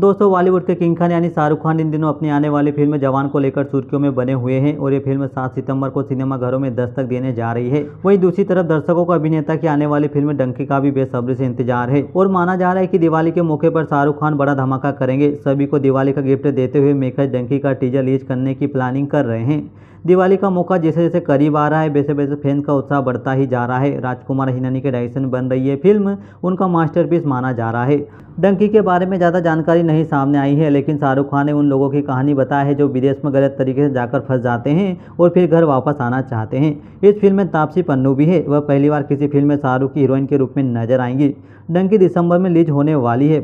दोस्तों बॉलीवुड के किंग खान यानी शाहरुख खान इन दिनों अपनी आने वाली फिल्म जवान को लेकर सुर्खियों में बने हुए हैं और ये फिल्म 7 सितंबर को सिनेमाघरों में दस्तक देने जा रही है वहीं दूसरी तरफ दर्शकों को अभिनेता की आने वाली फिल्म डंकी का भी बेसब्री से इंतजार है और माना जा रहा है कि दिवाली के मौके पर शाहरुख खान बड़ा धमाका करेंगे सभी को दिवाली का गिफ्ट देते हुए मेकर डंकी का टीजर रिलीज करने की प्लानिंग कर रहे हैं दिवाली का मौका जैसे जैसे करीब आ रहा है वैसे वैसे फैन का उत्साह बढ़ता ही जा रहा है राजकुमार हिनानी के डायरेक्शन बन रही है फिल्म उनका मास्टरपीस माना जा रहा है डंकी के बारे में ज़्यादा जानकारी जानकारी नहीं सामने आई है लेकिन शाहरुख खान ने उन लोगों की कहानी बताया है जो विदेश में गलत तरीके से जाकर फंस जाते हैं और फिर घर वापस आना चाहते हैं इस फिल्म में तापसी पन्नू भी है वह पहली बार किसी फिल्म में शाहरुख की हीरोइन के रूप में नजर आएंगी डंकी दिसंबर में रिलीज होने वाली है